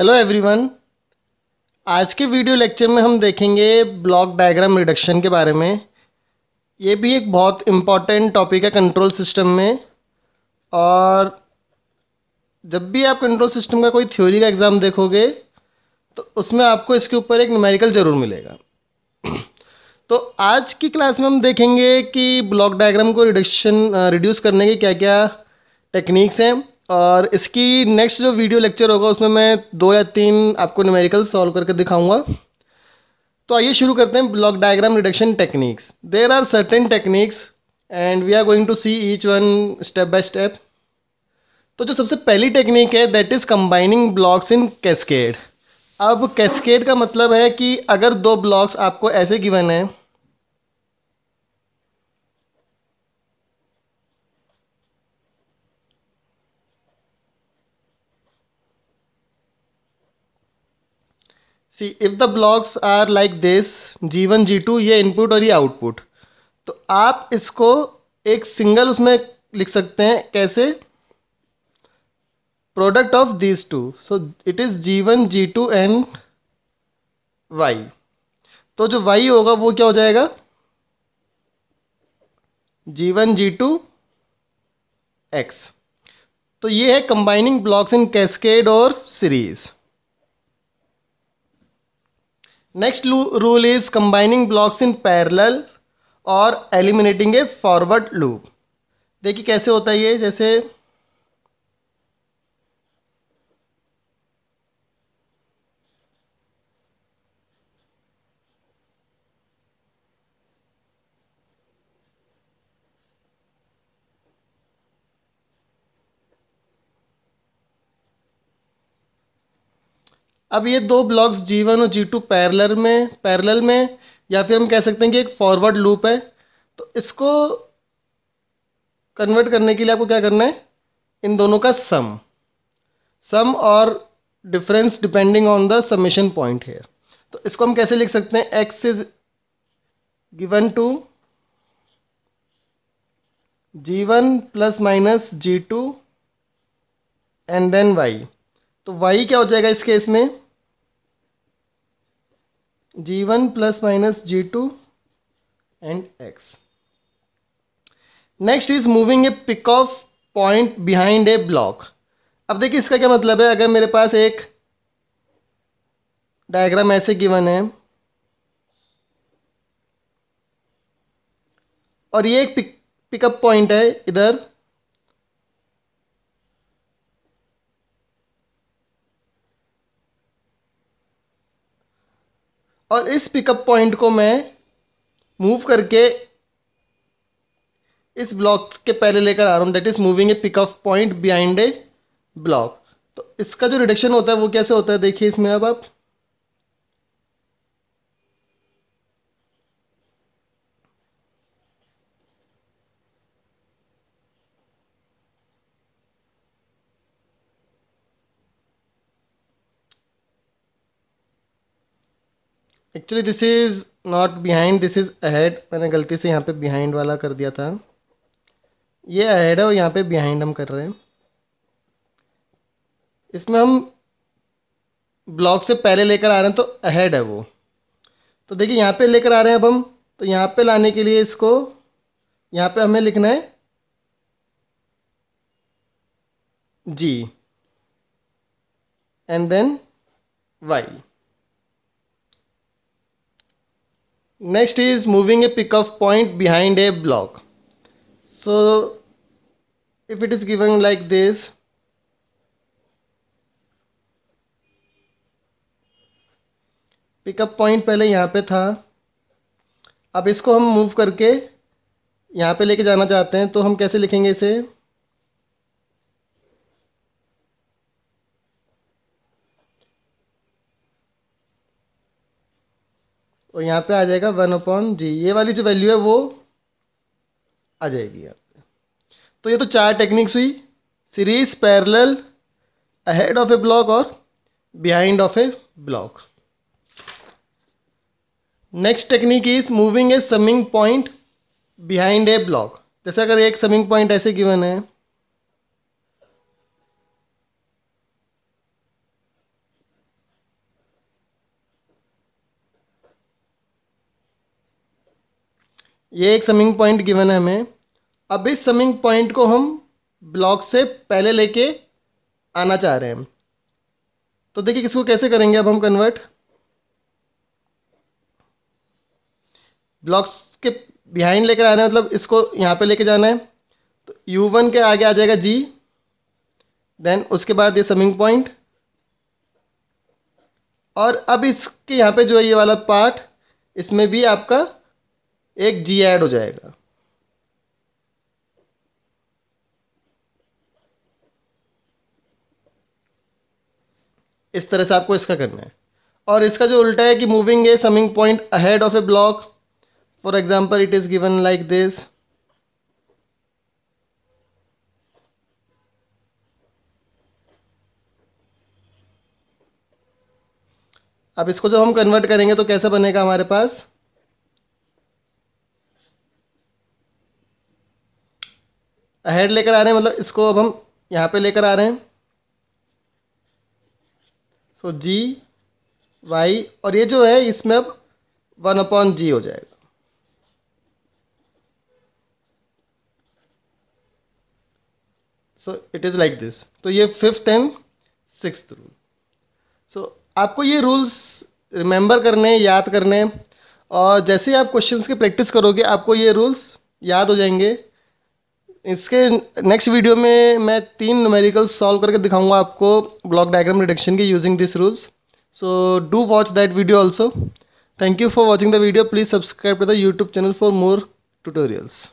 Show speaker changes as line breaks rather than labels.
hello everyone आज के video lecture में हम देखेंगे ब्लॉक डायग्राम रिडक्शन के बारे में ये भी एक बहुत इम्पॉर्टेंट टॉपिक है कंट्रोल सिस्टम में और जब भी आप कंट्रोल सिस्टम का कोई थ्योरी का एग्ज़ाम देखोगे तो उसमें आपको इसके ऊपर एक न्यूमेरिकल ज़रूर मिलेगा तो आज की क्लास में हम देखेंगे कि ब्लॉक डायग्राम को रिडक्शन रिड्यूस करने के क्या क्या टेक्निक्स हैं और इसकी नेक्स्ट जो वीडियो लेक्चर होगा उसमें मैं दो या तीन आपको न्यूमेरिकल सॉल्व करके दिखाऊंगा तो आइए शुरू करते हैं block diagram reduction techniques there are certain techniques and we are going to see each one step by step तो जो सबसे पहली टेक्निक है that is combining blocks in cascade अब कैस्केड का मतलब है कि अगर दो ब्लॉक्स आपको ऐसे गिवन है see if the blocks are like this G one G two ये इनपुट और ये आउटपुट तो आप इसको एक सिंगल उसमें लिख सकते हैं कैसे product of this two so it is G one G two and Y तो जो वाई होगा वो क्या हो जाएगा G one G two X तो ये है कंबाइनिंग ब्लॉक्स इन कैस्केड और series next rule is combining blocks in parallel और एलिमिनेटिंग ए फॉरवर्ड लूप देखिए कैसे होता है ये जैसे अब ये दो ब्लॉक्स जी वन और जी टू पैरलर में पैरल में या फिर हम कह सकते हैं कि एक फॉरवर्ड लूप है तो इसको कन्वर्ट करने के लिए आपको क्या करना है इन दोनों का सम सम और difference depending on the summation point है तो इसको हम कैसे लिख सकते हैं X is given to G one plus minus G two and then Y तो वाई क्या हो जाएगा इस केस में G one plus minus G two and X next is moving a pick off point behind a block अब देखिए इसका क्या मतलब है अगर मेरे पास एक डायग्राम ऐसे गिवन है और ये एक पिकअप पॉइंट है इधर और इस पिकअप पॉइंट को मैं मूव करके इस ब्लॉक के पहले लेकर आ रहा हूँ that is moving a pickup point behind a block तो इसका जो रिडक्शन होता है वो कैसे होता है देखिए इसमें अब आप actually this is not behind this is ahead मैंने गलती से यहाँ पे बिहाइंड वाला कर दिया था ये अहेड है और यहाँ पे बिहाइंड हम कर रहे हैं इसमें हम ब्लॉक से पहले लेकर आ रहे हैं तो अहेड है वो तो देखिए यहाँ पे लेकर आ रहे हैं अब हम तो यहाँ पे लाने के लिए इसको यहाँ पे हमें लिखना है G and then Y next is moving a pickup point behind a block so if it is given like this pickup point पहले यहाँ पे था अब इसको हम मूव करके यहाँ पे लेके जाना चाहते हैं तो हम कैसे लिखेंगे इसे और यहाँ पे आ जाएगा वन अपॉन जी ये वाली जो वैल्यू है वो आ जाएगी यहाँ पे तो ये तो चार टेक्निक्स हुई series parallel ahead of a block और behind of a block next technique is moving a summing point behind a block जैसे अगर एक समिंग पॉइंट ऐसे गिवन है ये एक समिंग पॉइंट गिवन है हमें अब इस समिंग पॉइंट को हम ब्लॉक से पहले लेके आना चाह रहे हैं तो देखिए किसको कैसे करेंगे अब हम कन्वर्ट ब्लॉक्स के बिहाइंड लेकर आना है मतलब इसको यहाँ पे लेके जाना है तो यू वन के आगे आ जाएगा जी देन उसके बाद ये समिंग पॉइंट और अब इसके यहाँ पे जो है ये वाला पार्ट इसमें भी आपका एक जी ऐड हो जाएगा इस तरह से आपको इसका करना है और इसका जो उल्टा है कि moving a summing point ahead of a block for example it is given like this अब इसको जब हम कन्वर्ट करेंगे तो कैसा बनेगा हमारे पास अहेड लेकर आ रहे हैं मतलब इसको अब हम यहाँ पे लेकर आ रहे हैं सो जी वाई और ये जो है इसमें अब वन अपॉन जी हो जाएगा so it is like this तो ये fifth and six rule so आपको ये रूल्स रिमेंबर करने याद करने और जैसे ही आप क्वेश्चंस की प्रैक्टिस करोगे आपको ये रूल्स याद हो जाएंगे इसके नेक्स्ट वीडियो में मैं तीन न्यूमेरिकल सॉल्व करके दिखाऊंगा आपको ब्लॉक डायग्राम रिडक्शन के using this rules so do watch that video also thank you for watching the video please subscribe to the YouTube channel for more tutorials